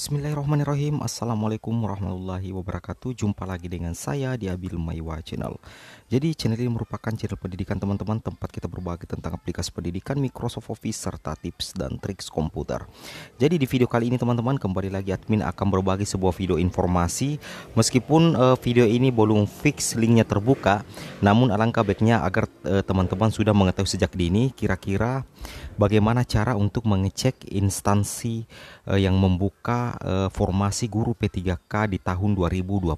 Bismillahirrahmanirrahim Assalamualaikum warahmatullahi wabarakatuh Jumpa lagi dengan saya di Abil Maiwa Channel Jadi channel ini merupakan channel pendidikan teman-teman Tempat kita berbagi tentang aplikasi pendidikan Microsoft Office Serta tips dan triks komputer Jadi di video kali ini teman-teman Kembali lagi admin akan berbagi sebuah video informasi Meskipun uh, video ini belum fix linknya terbuka Namun alangkah baiknya agar eh, teman-teman uh, sudah mengetahui sejak dini Kira-kira bagaimana cara untuk mengecek instansi uh, yang membuka Eh, formasi guru P3K di tahun 2021.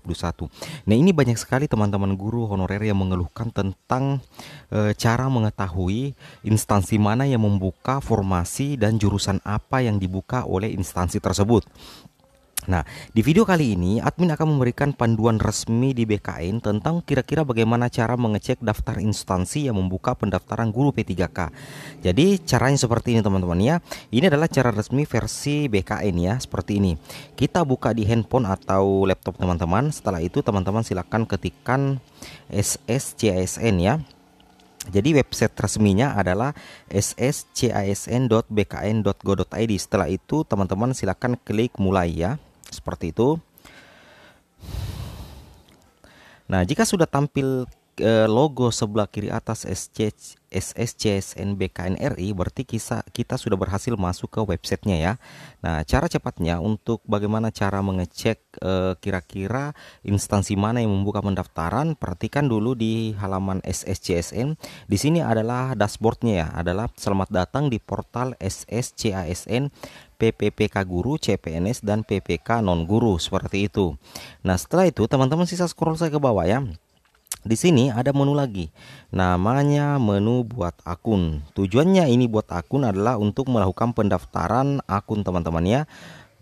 Nah, ini banyak sekali teman-teman guru honorer yang mengeluhkan tentang eh, cara mengetahui instansi mana yang membuka formasi dan jurusan apa yang dibuka oleh instansi tersebut. Nah, di video kali ini admin akan memberikan panduan resmi di BKN tentang kira-kira bagaimana cara mengecek daftar instansi yang membuka pendaftaran guru P3K. Jadi, caranya seperti ini teman-teman ya. Ini adalah cara resmi versi BKN ya, seperti ini. Kita buka di handphone atau laptop teman-teman. Setelah itu teman-teman silakan ketikkan sscisn ya. Jadi website resminya adalah sscasn.bkn.go.id. Setelah itu teman-teman silakan klik mulai ya. Seperti itu. Nah, jika sudah tampil Eh, logo sebelah kiri atas SC, SSC RI berarti kita, kita sudah berhasil masuk ke websitenya ya. Nah, cara cepatnya untuk bagaimana cara mengecek kira eh, kira-kira instansi mana yang membuka pendaftaran, perhatikan dulu di halaman SSCSN. Di sini adalah dashboardnya ya, adalah selamat datang di portal SSCASN PPPK guru, CPNS dan PPK non guru seperti itu. Nah, setelah itu teman-teman sisa scroll saya ke bawah ya. Di sini ada menu lagi, namanya menu buat akun. Tujuannya ini buat akun adalah untuk melakukan pendaftaran akun teman-teman ya.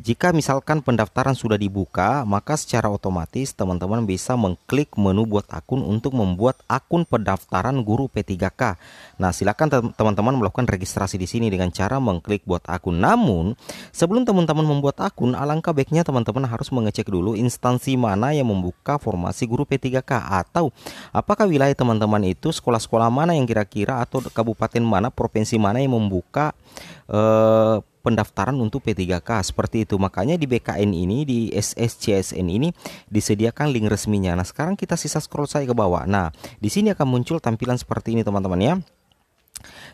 Jika misalkan pendaftaran sudah dibuka, maka secara otomatis teman-teman bisa mengklik menu buat akun untuk membuat akun pendaftaran guru P3K. Nah, silakan teman-teman melakukan registrasi di sini dengan cara mengklik buat akun. Namun, sebelum teman-teman membuat akun, alangkah baiknya teman-teman harus mengecek dulu instansi mana yang membuka formasi guru P3K atau apakah wilayah teman-teman itu sekolah-sekolah mana yang kira-kira atau kabupaten mana, provinsi mana yang membuka eh, pendaftaran untuk P3K seperti itu. Makanya di BKN ini di SSCSN ini disediakan link resminya. Nah, sekarang kita sisa scroll saya ke bawah. Nah, di sini akan muncul tampilan seperti ini teman-teman ya.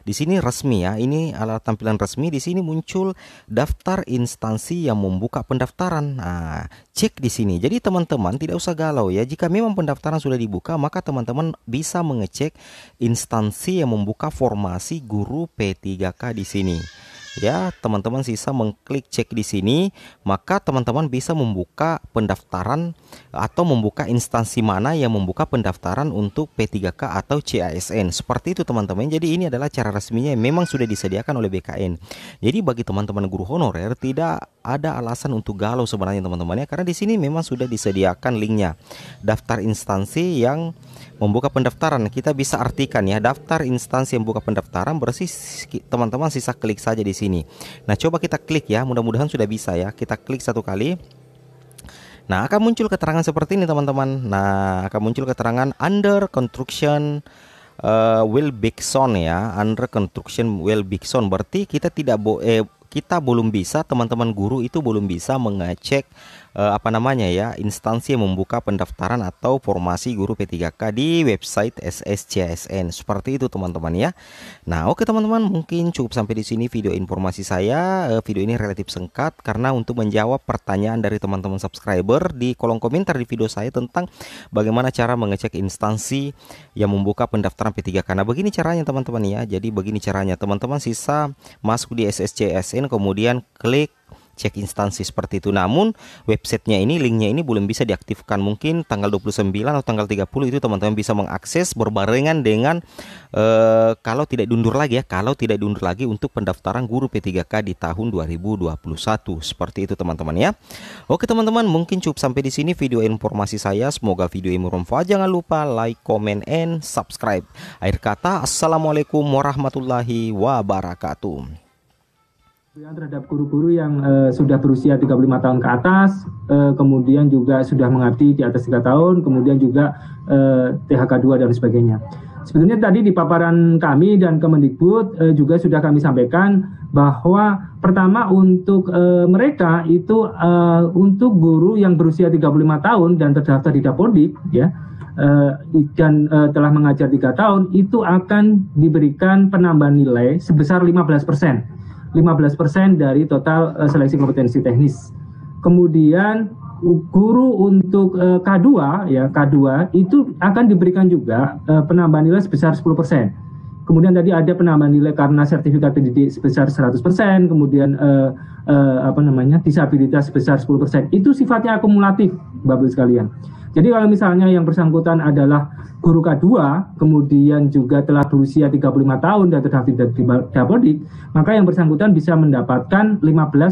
Di sini resmi ya, ini adalah tampilan resmi. Di sini muncul daftar instansi yang membuka pendaftaran. Nah, cek di sini. Jadi teman-teman tidak usah galau ya. Jika memang pendaftaran sudah dibuka, maka teman-teman bisa mengecek instansi yang membuka formasi guru P3K di sini ya teman-teman sisa mengklik cek di sini maka teman-teman bisa membuka pendaftaran atau membuka instansi mana yang membuka pendaftaran untuk P3K atau CASN seperti itu teman-teman jadi ini adalah cara resminya yang memang sudah disediakan oleh BKN jadi bagi teman-teman guru honorer tidak ada alasan untuk galau sebenarnya teman-teman ya karena di sini memang sudah disediakan linknya daftar instansi yang membuka pendaftaran kita bisa artikan ya daftar instansi yang membuka pendaftaran bersih teman-teman sisa klik saja di sini nah coba kita klik ya mudah-mudahan sudah bisa ya kita klik satu kali Nah, akan muncul keterangan seperti ini, teman-teman. Nah, akan muncul keterangan under construction uh, will Bigson ya, under construction will Bigson Berarti kita tidak boleh kita belum bisa teman-teman guru itu belum bisa mengecek eh, apa namanya ya instansi yang membuka pendaftaran atau formasi guru P3K di website SSCSN seperti itu teman-teman ya. Nah oke teman-teman mungkin cukup sampai di sini video informasi saya eh, video ini relatif singkat karena untuk menjawab pertanyaan dari teman-teman subscriber di kolom komentar di video saya tentang bagaimana cara mengecek instansi yang membuka pendaftaran P3K. Nah begini caranya teman-teman ya. Jadi begini caranya teman-teman sisa masuk di SSCSN kemudian klik cek instansi seperti itu. Namun websitenya ini linknya ini belum bisa diaktifkan mungkin tanggal 29 atau tanggal 30 itu teman-teman bisa mengakses berbarengan dengan eh, kalau tidak diundur lagi ya kalau tidak diundur lagi untuk pendaftaran guru P3K di tahun 2021 seperti itu teman-teman ya. Oke teman-teman mungkin cukup sampai di sini video informasi saya semoga video ini bermanfaat jangan lupa like comment and subscribe. Akhir kata assalamualaikum warahmatullahi wabarakatuh terhadap guru-guru yang uh, sudah berusia 35 tahun ke atas, uh, kemudian juga sudah mengabdi di atas tiga tahun, kemudian juga uh, eh, THK 2 dan sebagainya. Sebetulnya tadi di paparan kami dan Kemendikbud juga sudah kami sampaikan bahwa pertama untuk mereka itu untuk guru yang berusia 35 tahun dan terdaftar di Dapodik ya dan telah mengajar tiga tahun itu akan diberikan penambahan nilai sebesar 15 persen 15% dari total uh, seleksi kompetensi teknis. Kemudian guru untuk uh, eh, K2 ya K2 itu akan diberikan juga uh, penambahan nilai sebesar 10%. Kemudian tadi ada penambahan nilai karena sertifikat pendidik sebesar 100%, kemudian eh, eh, apa namanya disabilitas sebesar 10%. Itu sifatnya akumulatif, Bapak sekalian. Jadi kalau misalnya yang bersangkutan adalah guru K2, kemudian juga telah berusia 35 tahun dan terdaftar di Dapodik, maka yang bersangkutan bisa mendapatkan 15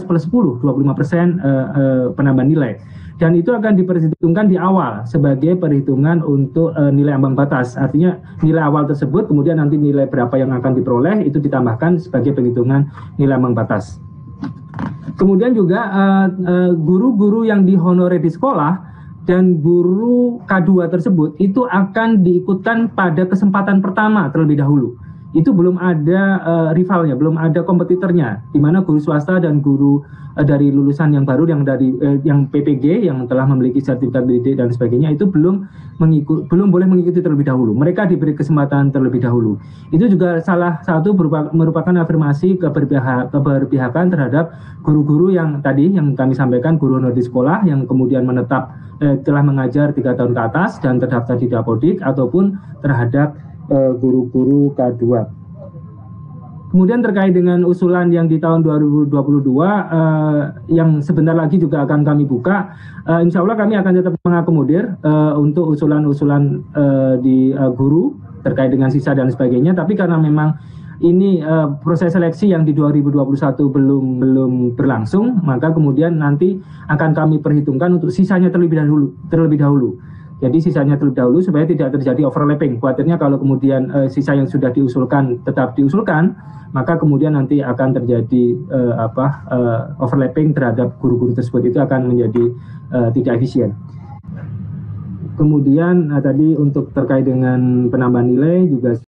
plus 10, 25 persen eh, eh, penambahan nilai. Dan itu akan diperhitungkan di awal sebagai perhitungan untuk e, nilai ambang batas. Artinya nilai awal tersebut, kemudian nanti nilai berapa yang akan diperoleh itu ditambahkan sebagai perhitungan nilai ambang batas. Kemudian juga eh, eh, guru-guru uh, uh, yang dihonore di sekolah dan guru K2 tersebut itu akan diikutkan pada kesempatan pertama terlebih dahulu itu belum ada uh, rivalnya, belum ada kompetitornya. Di mana guru swasta dan guru uh, dari lulusan yang baru yang dari uh, yang PPG yang telah memiliki sertifikat BD dan sebagainya itu belum mengikut belum boleh mengikuti terlebih dahulu. Mereka diberi kesempatan terlebih dahulu. Itu juga salah satu berupa, merupakan afirmasi keberpihak, keberpihakan terhadap guru-guru yang tadi yang kami sampaikan guru honor di sekolah yang kemudian menetap telah mengajar tiga tahun ke atas dan terdaftar di Dapodik ataupun terhadap Eh, guru-guru K2. Kemudian terkait dengan usulan yang di tahun 2022 eh, yang sebentar lagi juga akan kami buka, eh, insya Allah kami akan tetap mengakomodir eh, untuk usulan-usulan eh, di eh, guru terkait dengan sisa dan sebagainya. Tapi karena memang ini eh, proses seleksi yang di 2021 belum belum berlangsung, maka kemudian nanti akan kami perhitungkan untuk sisanya terlebih dahulu terlebih dahulu. Jadi sisanya terlebih dahulu supaya tidak terjadi overlapping. Khawatirnya kalau kemudian e, sisa yang sudah diusulkan tetap diusulkan, maka kemudian nanti akan terjadi e, apa e, overlapping terhadap guru-guru tersebut itu akan menjadi e, tidak efisien. Kemudian nah, tadi untuk terkait dengan penambahan nilai juga